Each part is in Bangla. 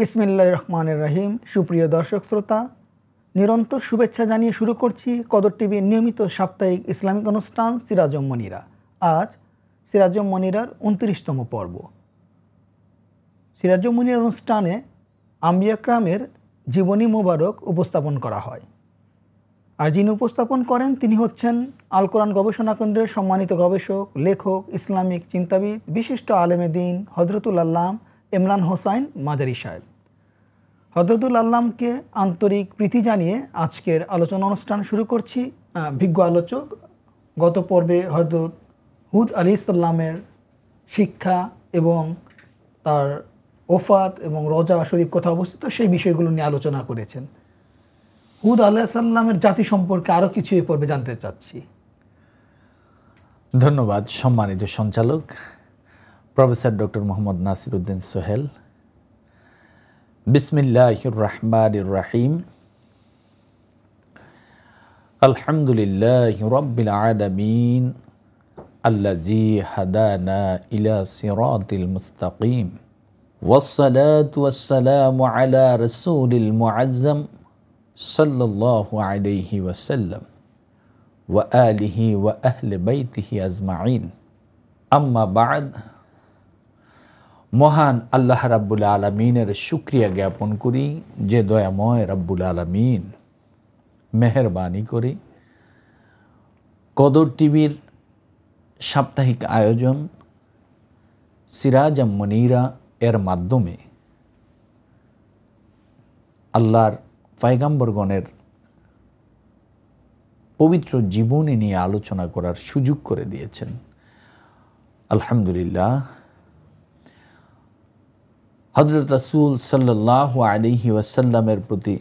বিসমিল্লা রহমানের রাহিম সুপ্রিয় দর্শক শ্রোতা নিরন্তর শুভেচ্ছা জানিয়ে শুরু করছি কদর টিভির নিয়মিত সাপ্তাহিক ইসলামিক অনুষ্ঠান সিরাজম মনিরা আজ সিরাজম মনিরার উনত্রিশতম পর্ব সিরাজম মনিরার অনুষ্ঠানে আম্বিয়াক্রামের জীবনী মোবারক উপস্থাপন করা হয় আর যিনি উপস্থাপন করেন তিনি হচ্ছেন আল কোরআন গবেষণা কেন্দ্রের সম্মানিত গবেষক লেখক ইসলামিক চিন্তাবিদ বিশিষ্ট আলেমে দিন হজরতুল আল্লাম ইমরান হোসাইন মাজারি সাহেব হজরতুল আল্লামকে আন্তরিক প্রীতি জানিয়ে আজকের আলোচনা অনুষ্ঠান শুরু করছি বিজ্ঞ আলোচক গত পর্বে হজরত হুদ আলি ইসাল্লামের শিক্ষা এবং তার ওফাত এবং রজা শরীফ কথা অবস্থিত সেই বিষয়গুলো নিয়ে আলোচনা করেছেন হুদ আল্লাহ সাল্লামের জাতি সম্পর্কে আরও কিছু এ পর্বে জানতে চাচ্ছি ধন্যবাদ সম্মানিত সঞ্চালক প্রফেসর ডক্টর মোহাম্মদ নাসির উদ্দিন সোহেল বিসমিল্লাহির রহমানির রাহিম আলহামদুলিল্লাহ রব্বিল আলামিন الذي هدانا إلى صراط المستقيم والصلاة والسلام على رسول المعزم صلى الله عليه وسلم وآله وأهل بيته أجمعين أما بعد মহান আল্লাহ রাব্বুল আলমিনের সুক্রিয়া জ্ঞাপন করি যে দয়াময় রাব্বুল আলমিন মেহরবানি করি কদর টিভির সাপ্তাহিক আয়োজন সিরাজ মনিরা এর মাধ্যমে আল্লাহর পায়গাম্বরগণের পবিত্র জীবনী নিয়ে আলোচনা করার সুযোগ করে দিয়েছেন আলহামদুলিল্লাহ হজরত রাসুল সাল্লাহ আলিহি ওয়াসাল্লামের প্রতি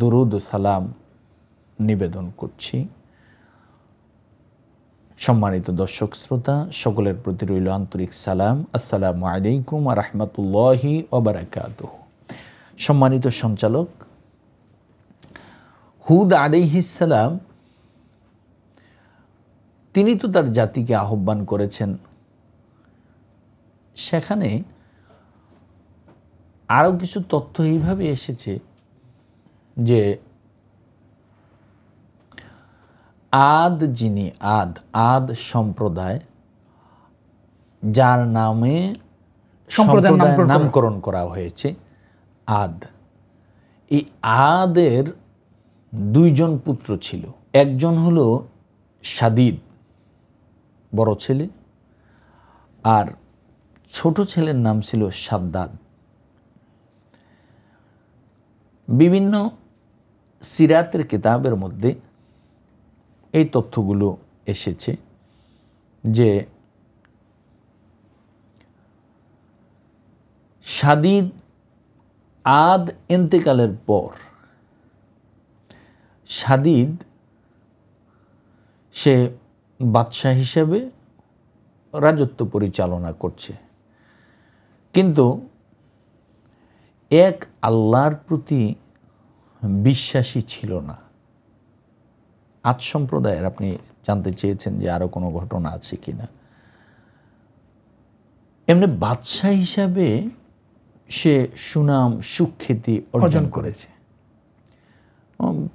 দুরুদ সালাম নিবেদন করছি সম্মানিত দর্শক শ্রোতা সকলের প্রতি রইল আন্তরিক সালাম আসসালামু আলাইকুম আ রহমতুল্লাহি ওবরাকাত সম্মানিত সঞ্চালক হুদ সালাম তিনি তো তার জাতিকে আহ্বান করেছেন সেখানে আরও কিছু তথ্য এইভাবে এসেছে যে আদ যিনি আদ আদ সম্প্রদায় যার নামে সম্প্রদায়ের নামকরণ করা হয়েছে আদ এই আদের দুইজন পুত্র ছিল একজন হলো সাদিদ বড় ছেলে আর ছোট ছেলের নাম ছিল সাদ্দাদ বিভিন্ন সিরাতের কিতাবের মধ্যে এই তথ্যগুলো এসেছে যে সাদিদ আদ ইন্তেকালের পর সাদিদ সে বাদশাহ হিসেবে রাজত্ব পরিচালনা করছে কিন্তু এক আল্লাহর প্রতি বিশ্বাসী ছিল না আজ সম্প্রদায়ের আপনি জানতে চেয়েছেন যে আরও কোনো ঘটনা আছে কি না এমনি বাদশাহ হিসাবে সে সুনাম সুখ্যাতি অর্জন করেছে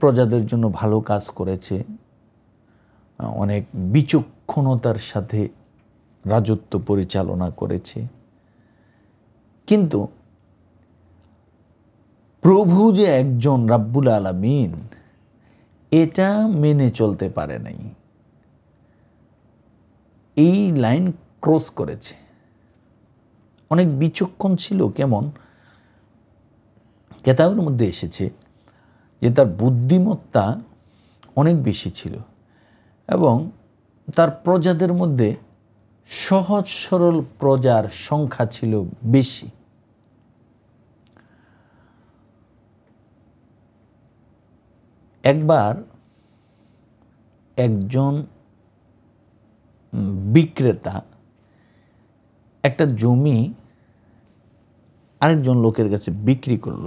প্রজাদের জন্য ভালো কাজ করেছে অনেক বিচক্ষণতার সাথে রাজত্ব পরিচালনা করেছে কিন্তু প্রভু যে একজন রাব্বুল আলামিন এটা মেনে চলতে পারে নাই এই লাইন ক্রস করেছে অনেক বিচক্ষণ ছিল কেমন কেতাবের মধ্যে এসেছে যে তার বুদ্ধিমত্তা অনেক বেশি ছিল এবং তার প্রজাদের মধ্যে সহজ সরল প্রজার সংখ্যা ছিল বেশি একবার একজন বিক্রেতা একটা জমি আরেকজন লোকের কাছে বিক্রি করল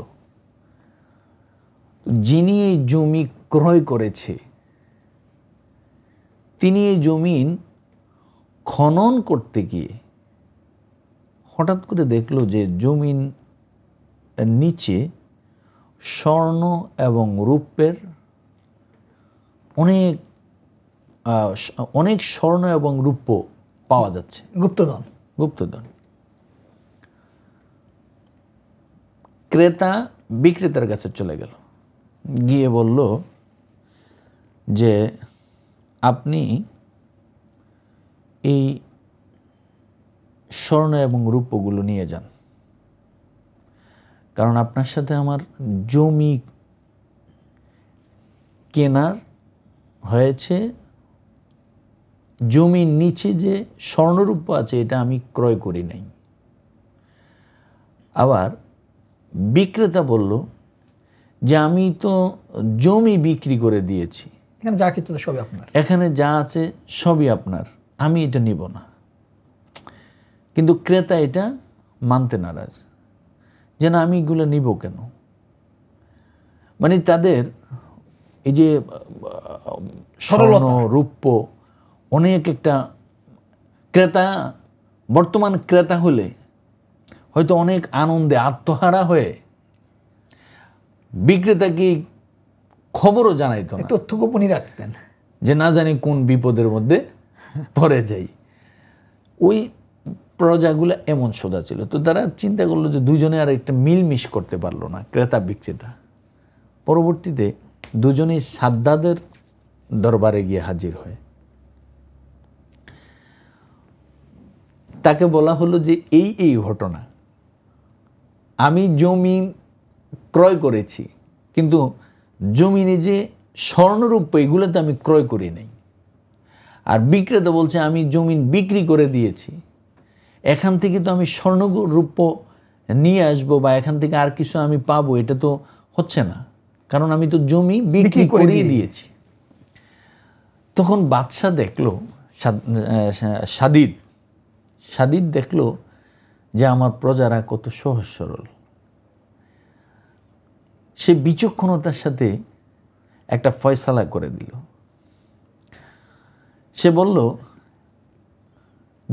যিনি এই জমি ক্রয় করেছে তিনি এই জমিন খনন করতে গিয়ে হঠাৎ করে দেখল যে জমিন নিচে স্বর্ণ এবং রূপের অনেক অনেক স্বর্ণ এবং রূপ্য পাওয়া যাচ্ছে গুপ্তধন গুপ্তধন ক্রেতা বিক্রেতার কাছে চলে গেল গিয়ে বলল যে আপনি এই স্বর্ণ এবং রূপগুলো নিয়ে যান কারণ আপনার সাথে আমার জমি কেনার হয়েছে জমির নিচে যে স্বর্ণরূপ আছে এটা আমি ক্রয় করি নাই আবার বিক্রেতা বলল যে আমি তো জমি বিক্রি করে দিয়েছি এখানে যা কিছু সবই আপনার এখানে যা আছে সবই আপনার আমি এটা নিব না কিন্তু ক্রেতা এটা মানতে নারাজ যে না আমি এগুলো নিব কেন মানে তাদের এই যে স্বর্ণ রূপ্য অনেক একটা ক্রেতা বর্তমান ক্রেতা হলে হয়তো অনেক আনন্দে আত্মহারা হয়ে বিক্রেতাকে খবরও জানাইতো না তথ্য গোপনই রাখতেন যে না জানি কোন বিপদের মধ্যে পড়ে যাই ওই প্রজাগুলো এমন সোজা ছিল তো তারা চিন্তা করলো যে দুজনে আর একটা মিলমিশ করতে পারলো না ক্রেতা বিক্রেতা পরবর্তীতে দুজনেই সাদ্দাদের দরবারে গিয়ে হাজির হয় তাকে বলা হলো যে এই এই ঘটনা আমি জমি ক্রয় করেছি কিন্তু জমিনে যে স্বর্ণরূপ এগুলোতে আমি ক্রয় করি নাই আর বিক্রেতা বলছে আমি জমিন বিক্রি করে দিয়েছি এখান থেকে তো আমি স্বর্ণরূপ নিয়ে আসবো বা এখান থেকে আর কিছু আমি পাবো এটা তো হচ্ছে না কারণ আমি তো জমি বিক্রি করিয়ে দিয়েছি তখন বাদশাহ দেখলো সাদিদ সাদিদ দেখলো যে আমার প্রজারা কত সহজ সরল সে বিচক্ষণতার সাথে একটা ফয়সালা করে দিল সে বলল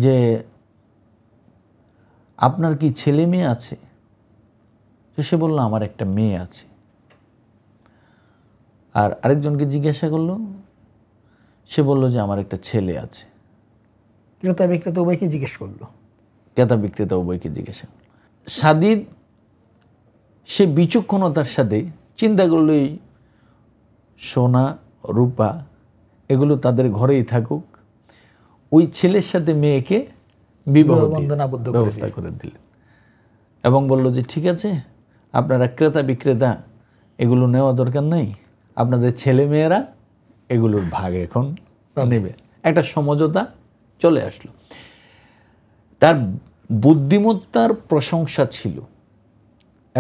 যে আপনার কি ছেলে মেয়ে আছে তো সে বলল আমার একটা মেয়ে আছে আর আরেকজনকে জিজ্ঞাসা করলো সে বলল যে আমার একটা ছেলে আছে ক্রেতা বিক্রেতা উভয়কে জিজ্ঞেস করলো ক্রেতা বিক্রেতা উভয়কে জিজ্ঞাসা সাদিদ সে বিচক্ষণতার সাথে চিন্তা করলো এই সোনা রূপা এগুলো তাদের ঘরেই থাকুক ওই ছেলের সাথে মেয়েকে বিবাহ বন্ধনাবদ্ধ ব্যবস্থা করে দিলেন এবং বলল যে ঠিক আছে আপনারা ক্রেতা বিক্রেতা এগুলো নেওয়া দরকার নেই আপনাদের ছেলে মেয়েরা এগুলোর ভাগ এখন নেবে একটা সমঝোতা চলে আসলো তার বুদ্ধিমত্তার প্রশংসা ছিল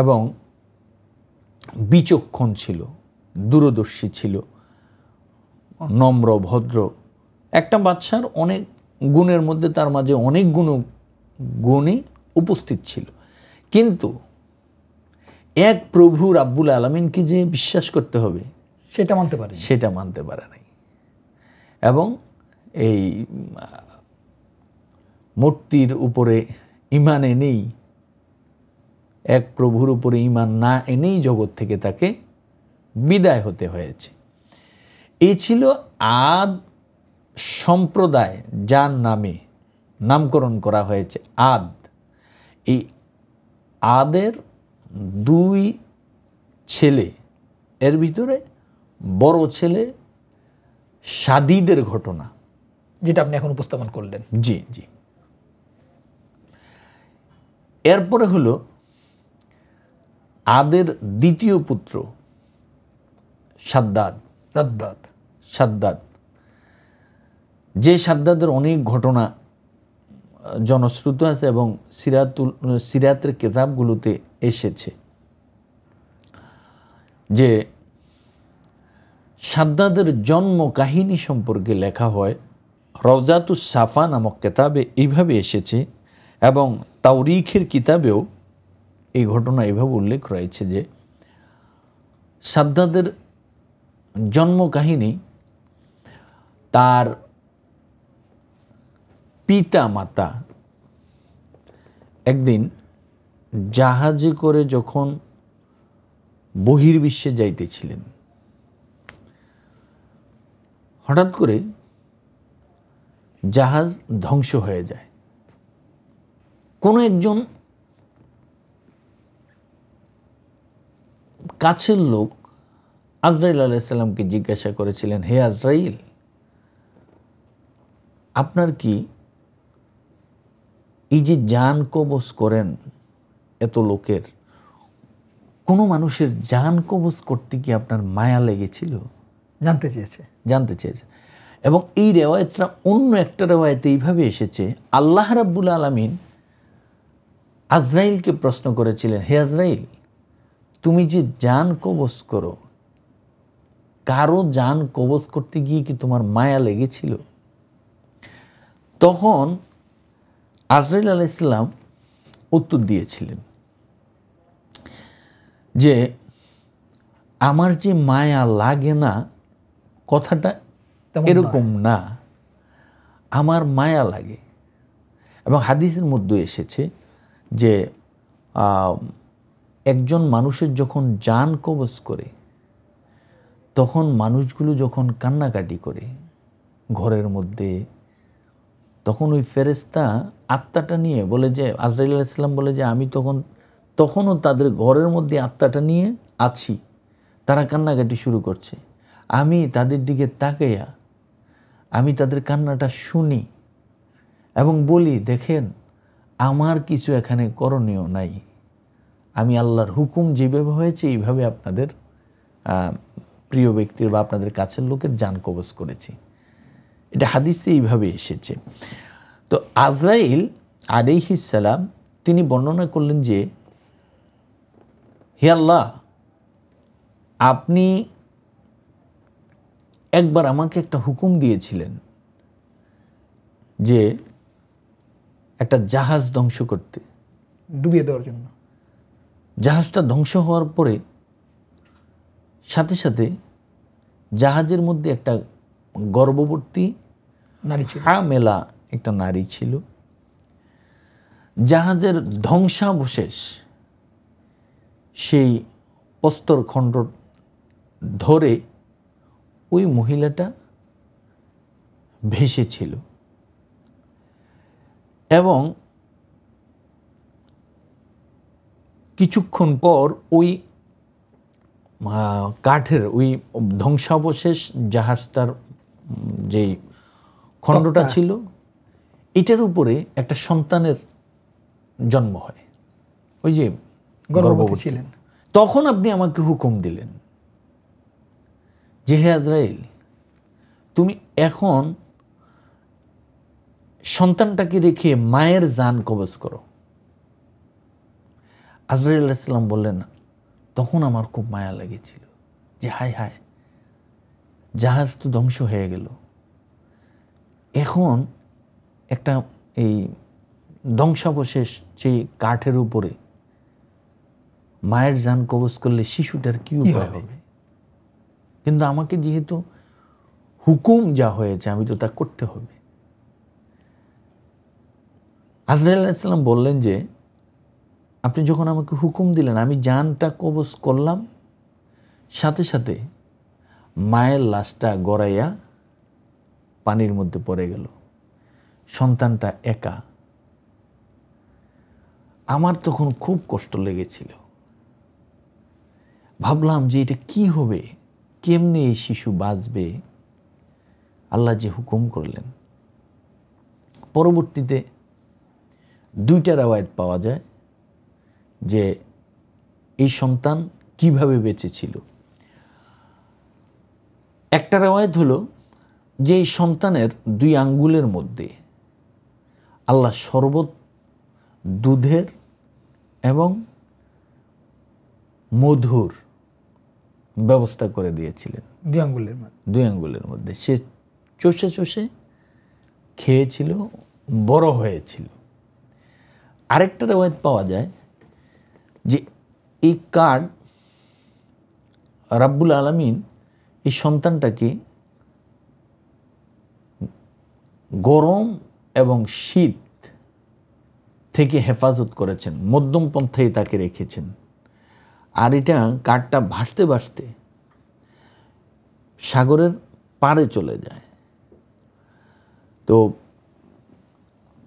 এবং বিচক্ষণ ছিল দূরদর্শী ছিল নম্র ভদ্র একটা বাচ্চার অনেক গুণের মধ্যে তার মাঝে অনেক গুণ গুণই উপস্থিত ছিল কিন্তু এক প্রভু রাব্বুল আলমিনকে যে বিশ্বাস করতে হবে সেটা মানতে পারে সেটা মানতে পারে নাই এবং এই মূর্তির উপরে ইমান এনেই এক প্রভুর উপরে ইমান না এনেই জগৎ থেকে তাকে বিদায় হতে হয়েছে এ ছিল আদ সম্প্রদায় যার নামে নামকরণ করা হয়েছে আদ এই আদের দুই ছেলে এর ভিতরে বড় ছেলে সাদিদের ঘটনা যেটা আপনি এখন উপস্থাপন করলেন জি জি এরপরে হলো আদের দ্বিতীয় পুত্র সাদ্দাদ সাদ্দাদ সাদ্দাদ যে সাদ্দাদের অনেক ঘটনা জনশ্রুত আছে এবং সিরাতুল সিরাতের কেতাবগুলোতে এসেছে যে সাদ্দাদের জন্ম কাহিনী সম্পর্কে লেখা হয় রজাতু সাফা নামক কেতাবে এইভাবে এসেছে এবং তাওরিখের কিতাবেও এই ঘটনা এভাবে উল্লেখ রয়েছে যে সাদ্দাদের জন্ম কাহিনী তার পিতা মাতা একদিন জাহাজে করে যখন বহির্বিশ্বে যাইতেছিলেন হঠাৎ করে জাহাজ ধ্বংস হয়ে যায় কোনো একজন কাছের লোক আজরাইল আলাইসাল্লামকে জিজ্ঞাসা করেছিলেন হে আজরাইল আপনার কি এই যে যান কবজ করেন এত লোকের কোনো মানুষের যান কবজ করতে কি আপনার মায়া লেগেছিল জানতে চেয়েছে জানতে চেয়েছে এবং এই রেওয়ায়তটা অন্য একটা রেওয়ায়তে এইভাবে এসেছে আল্লাহ রাব্বুল আলমিন আজরাইলকে প্রশ্ন করেছিলেন হে আজরাইল তুমি যে যান কবজ করো কারো যান কবজ করতে গিয়ে কি তোমার মায়া লেগেছিল তখন আজরাইল ইসলাম উত্তর দিয়েছিলেন যে আমার যে মায়া লাগে না কথাটা এরকম না আমার মায়া লাগে এবং হাদিসের মধ্যে এসেছে যে একজন মানুষের যখন যান কবজ করে তখন মানুষগুলো যখন কান্নাকাটি করে ঘরের মধ্যে তখন ওই ফেরেস্তা আত্মাটা নিয়ে বলে যে আজরাইল ইসলাম বলে যে আমি তখন তখনও তাদের ঘরের মধ্যে আত্মাটা নিয়ে আছি তারা কান্নাকাটি শুরু করছে আমি তাদের দিকে তাকাইয়া আমি তাদের কান্নাটা শুনি এবং বলি দেখেন আমার কিছু এখানে করণীয় নাই আমি আল্লাহর হুকুম যেভাবে হয়েছে এইভাবে আপনাদের প্রিয় ব্যক্তির বা আপনাদের কাছের লোকের যান কবচ করেছি এটা হাদিসে এইভাবে এসেছে তো আজরাইল সালাম তিনি বর্ণনা করলেন যে হে আল্লাহ আপনি একবার আমাকে একটা হুকুম দিয়েছিলেন যে একটা জাহাজ ধ্বংস করতে ডুবিয়ে দেওয়ার জন্য জাহাজটা ধ্বংস হওয়ার পরে সাথে সাথে জাহাজের মধ্যে একটা গর্ভবর্তী নারী ছিল মেলা একটা নারী ছিল জাহাজের ধ্বংসাবশেষ সেই প্রস্তর খণ্ড ধরে ওই মহিলাটা ভেসেছিল এবং কিছুক্ষণ পর ওই কাঠের ওই ধ্বংসাবশেষ জাহাজটার যে খণ্ডটা ছিল এটার উপরে একটা সন্তানের জন্ম হয় ওই যে গর্ভবতী ছিলেন তখন আপনি আমাকে হুকুম দিলেন যে হে আজরাইল তুমি এখন সন্তানটাকে রেখে মায়ের যান কবজ করো আজরাইল আলাইসাল্লাম বললেন তখন আমার খুব মায়া লেগেছিল যে হায় হায় জাহাজ তো ধ্বংস হয়ে গেল এখন একটা এই ধ্বংসাবশেষ সেই কাঠের উপরে মায়ের যান কবজ করলে শিশুটার কি উপায় হবে কিন্তু আমাকে যেহেতু হুকুম যা হয়েছে আমি তো তা করতে হবে আজরাইল বললেন যে আপনি যখন আমাকে হুকুম দিলেন আমি যানটা কবজ করলাম সাথে সাথে মায়ের লাশটা গড়াইয়া পানির মধ্যে পড়ে গেল সন্তানটা একা আমার তখন খুব কষ্ট লেগেছিল ভাবলাম যে এটা কি হবে কেমনি এই শিশু বাঁচবে আল্লাহ যে হুকুম করলেন পরবর্তীতে দুইটা রাওয়ায়ত পাওয়া যায় যে এই সন্তান কিভাবে বেঁচেছিল একটা রাওয়ায়ত হলো যে এই সন্তানের দুই আঙ্গুলের মধ্যে আল্লাহ শরবত দুধের এবং মধুর ব্যবস্থা করে দিয়েছিলেন দুই আঙ্গুলের মধ্যে দুই আঙ্গুলের মধ্যে সে চষে চষে খেয়েছিল বড় হয়েছিল আরেকটা রেওয়ায়ত পাওয়া যায় যে এই কার্ড রাব্বুল আলমিন এই সন্তানটাকে গরম এবং শীত থেকে হেফাজত করেছেন মধ্যম পন্থায় তাকে রেখেছেন আর এটা কাঠটা ভাসতে ভাসতে সাগরের পাড়ে চলে যায় তো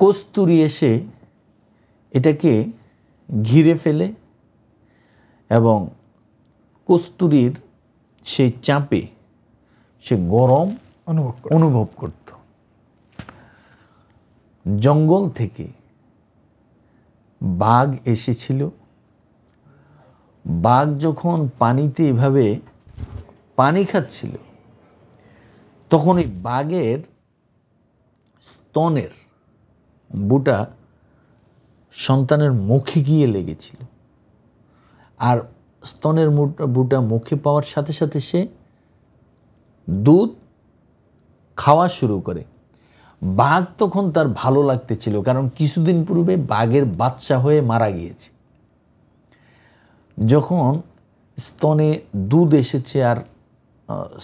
কস্তুরি এসে এটাকে ঘিরে ফেলে এবং কস্তুরির সেই চাপে সে গরম অনুভব অনুভব করত জঙ্গল থেকে বাঘ এসেছিল বাঘ যখন পানিতে এভাবে পানি খাচ্ছিল তখন ওই বাঘের স্তনের বুটা সন্তানের মুখে গিয়ে লেগেছিল আর স্তনের বুটা মুখে পাওয়ার সাথে সাথে সে দুধ খাওয়া শুরু করে বাঘ তখন তার ভালো লাগতেছিল কারণ কিছুদিন পূর্বে বাঘের বাচ্চা হয়ে মারা গিয়েছে যখন স্তনে দুধ এসেছে আর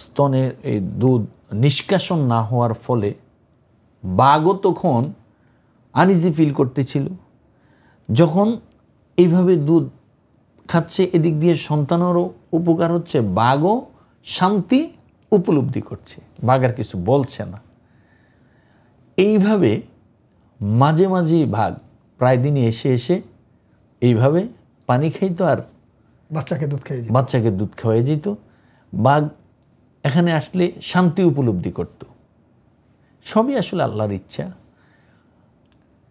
স্তনে এই দুধ নিষ্কাশন না হওয়ার ফলে বাঘও তখন আনিজি ফিল করতেছিল যখন এইভাবে দুধ খাচ্ছে এদিক দিয়ে সন্তানেরও উপকার হচ্ছে বাঘও শান্তি উপলব্ধি করছে বাঘ আর কিছু বলছে না এইভাবে মাঝে মাঝে ভাগ প্রায় দিনই এসে এসে এইভাবে পানি খাইতো আর বাচ্চাকে দুধ খাইয়ে যেত বাচ্চাকে দুধ খাওয়াই যেত বাঘ এখানে আসলে শান্তি উপলব্ধি করত সবই আসলে আল্লাহর ইচ্ছা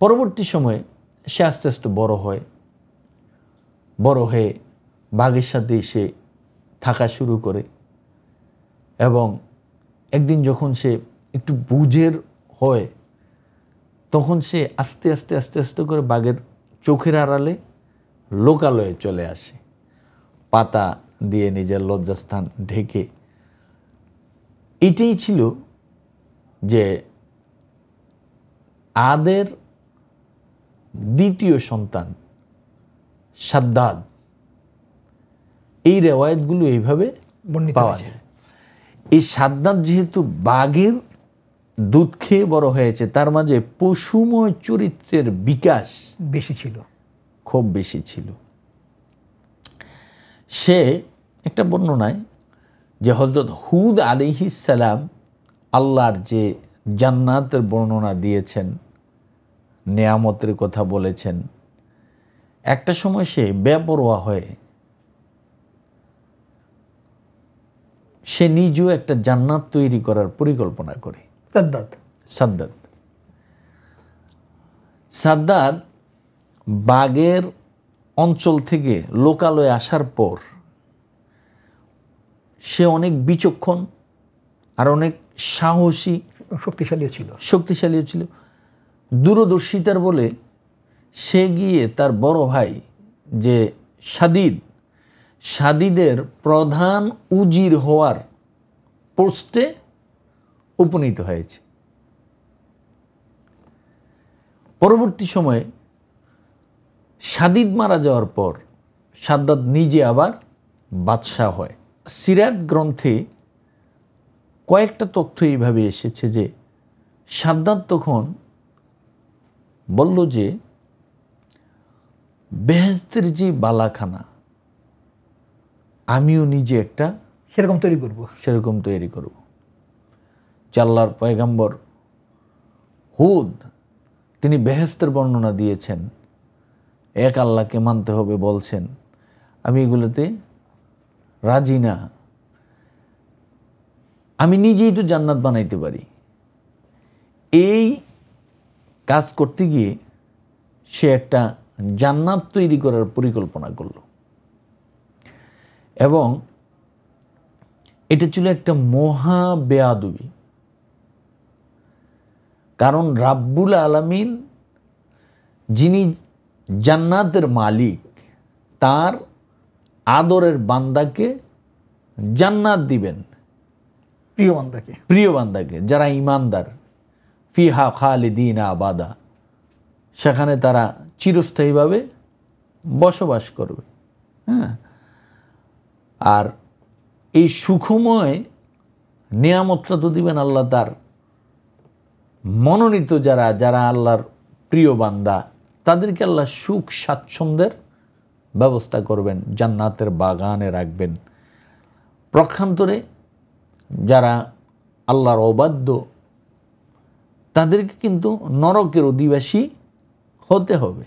পরবর্তী সময়ে সে আস্তে আস্তে বড় হয় বড় হয়ে বাঘের সাথে সে থাকা শুরু করে এবং একদিন যখন সে একটু বুঝের হয় তখন সে আস্তে আস্তে আস্তে আস্তে করে বাঘের চোখের আড়ালে লোকালয়ে চলে আসে পাতা দিয়ে নিজের লজ্জাস্থান ঢেকে এটাই ছিল যে আদের দ্বিতীয় সন্তান সাদ্দাদ এই রেওয়ায়তগুলো এইভাবে পাওয়া যায় এই সাদ্দাদ যেহেতু বাঘের দুধ খেয়ে বড় হয়েছে তার মাঝে পশুময় চরিত্রের বিকাশ বেশি ছিল খুব বেশি ছিল সে একটা বর্ণনায় যে হজরত হুদ আলিহিসাল্লাম আল্লাহর যে জান্নাতের বর্ণনা দিয়েছেন নেয়ামতের কথা বলেছেন একটা সময় সে বেপরোয়া হয়ে সে নিজেও একটা জান্নাত তৈরি করার পরিকল্পনা করে সাদ্দাত সাদ্দাত সাদ্দাত বাঘের অঞ্চল থেকে লোকালয়ে আসার পর সে অনেক বিচক্ষণ আর অনেক সাহসী শক্তিশালীও ছিল শক্তিশালীও ছিল দূরদর্শিতার বলে সে গিয়ে তার বড় ভাই যে সাদিদ সাদিদের প্রধান উজির হওয়ার পোস্টে উপনীত হয়েছে পরবর্তী সময়ে সাদিদ মারা যাওয়ার পর সাদ্দাদ নিজে আবার বাদশাহ হয় সিরাত গ্রন্থে কয়েকটা তথ্য এইভাবে এসেছে যে সাদ্দাদ তখন বলল যে বেহেস্তের যে বালাখানা আমিও নিজে একটা সেরকম তৈরি করব সেরকম তৈরি করব চাল্লার পয়গাম্বর হুদ তিনি বেহেস্তের বর্ণনা দিয়েছেন এক আল্লাহকে মানতে হবে বলছেন আমি এগুলোতে রাজি না আমি নিজেই তো জান্নাত বানাইতে পারি এই কাজ করতে গিয়ে সে একটা জান্নাত তৈরি করার পরিকল্পনা করল এবং এটা ছিল একটা মহা বেয়াদুবি কারণ রাব্বুল আলমিন যিনি জান্নাতের মালিক তার আদরের বান্দাকে জান্নাত দিবেন প্রিয় বান্দাকে প্রিয় বান্দাকে যারা ইমানদার ফিহা খালিদিন আবাদা সেখানে তারা চিরস্থায়ীভাবে বসবাস করবে হ্যাঁ আর এই সুখময় নিয়ামতটা তো দিবেন আল্লাহ তার মনোনীত যারা যারা আল্লাহর প্রিয় বান্দা তাদেরকে আল্লাহ সুখ স্বাচ্ছন্দ্যের ব্যবস্থা করবেন জান্নাতের বাগানে রাখবেন প্রক্ষান্তরে যারা আল্লাহর অবাধ্য তাদেরকে কিন্তু নরকের অধিবাসী হতে হবে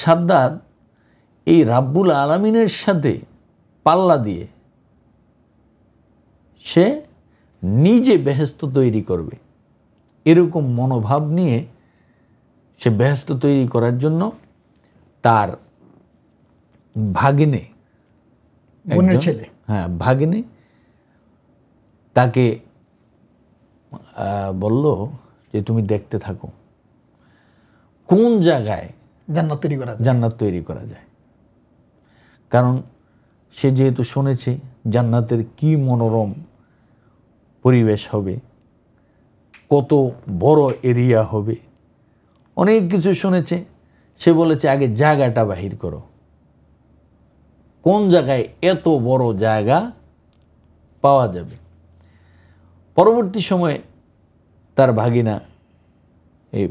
সাদ্দার এই রাব্বুল আলমিনের সাথে পাল্লা দিয়ে সে নিজে বেহেস্ত তৈরি করবে এরকম মনোভাব নিয়ে সে ব্যস্ত তৈরি করার জন্য তার ভাগিনে ছেলে হ্যাঁ ভাগিনে তাকে বলল যে তুমি দেখতে থাকো কোন জায়গায় জান্নাত তৈরি করা জান্নাত তৈরি করা যায় কারণ সে যেহেতু শুনেছে জান্নাতের কি মনোরম পরিবেশ হবে কত বড় এরিয়া হবে অনেক কিছু শুনেছে সে বলেছে আগে জায়গাটা বাহির করো কোন জায়গায় এত বড় জায়গা পাওয়া যাবে পরবর্তী সময়ে তার ভাগিনা এই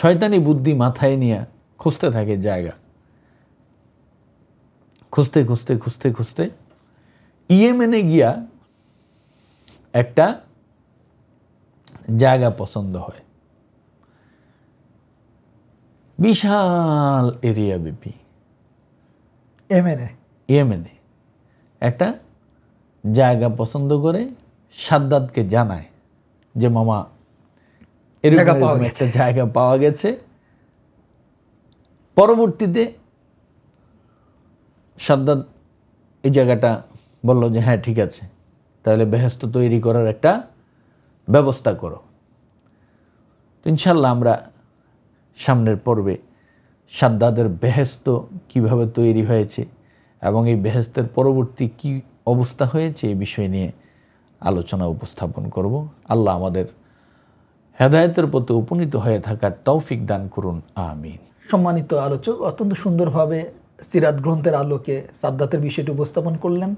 শয়তানি বুদ্ধি মাথায় নিয়ে খুঁজতে থাকে জায়গা খুঁজতে খুঁজতে খুঁজতে খুঁজতে ইয়েমেনে গিয়া একটা জায়গা পছন্দ হয় বিশাল এরিয়া বিপি এমএনএ ইয়েমেনে একটা জায়গা পছন্দ করে সাদ্দাতকে জানায় যে মামা এরকম একটা জায়গা পাওয়া গেছে পরবর্তীতে সাদ্দাত এই জায়গাটা বলল যে হ্যাঁ ঠিক আছে তাহলে বেহস্ত তৈরি করার একটা ব্যবস্থা করো ইনশাল্লাহ আমরা সামনের পর্বে সাদ্দাদের বেহেস্ত কিভাবে তৈরি হয়েছে এবং এই বেহেস্তের পরবর্তী কি অবস্থা হয়েছে এই বিষয় নিয়ে আলোচনা উপস্থাপন করব আল্লাহ আমাদের হেদায়তের প্রতি উপনীত হয়ে থাকার তৌফিক দান করুন আমিন সম্মানিত আলোচক অত্যন্ত সুন্দরভাবে সিরাত গ্রন্থের আলোকে সাদ্দাতের বিষয়টি উপস্থাপন করলেন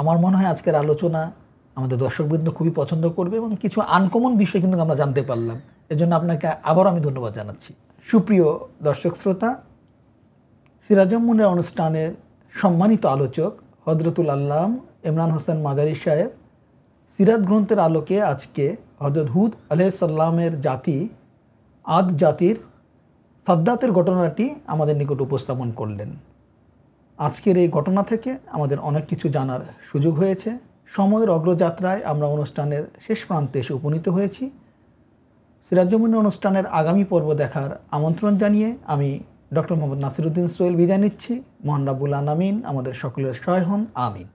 আমার মনে হয় আজকের আলোচনা আমাদের দর্শকবৃন্দ খুবই পছন্দ করবে এবং কিছু আনকমন বিষয় কিন্তু আমরা জানতে পারলাম এজন্য আপনাকে আবার আমি ধন্যবাদ জানাচ্ছি সুপ্রিয় দর্শক শ্রোতা সিরাজমুনের অনুষ্ঠানের সম্মানিত আলোচক হজরতুল আল্লাম ইমরান হোসেন মাদারি সাহেব সিরাত গ্রন্থের আলোকে আজকে হজরত হুদ সাল্লামের জাতি আদ জাতির সাদ্দাতের ঘটনাটি আমাদের নিকট উপস্থাপন করলেন আজকের এই ঘটনা থেকে আমাদের অনেক কিছু জানার সুযোগ হয়েছে সময়ের অগ্রযাত্রায় আমরা অনুষ্ঠানের শেষ প্রান্তে এসে উপনীত হয়েছি সিরাজমুন অনুষ্ঠানের আগামী পর্ব দেখার আমন্ত্রণ জানিয়ে আমি ডক্টর মোহাম্মদ নাসিরুদ্দিন সোহেল বিদায় নিচ্ছি মোহান রাবুল আনামিন আমাদের সকলের সহায় হন আমিন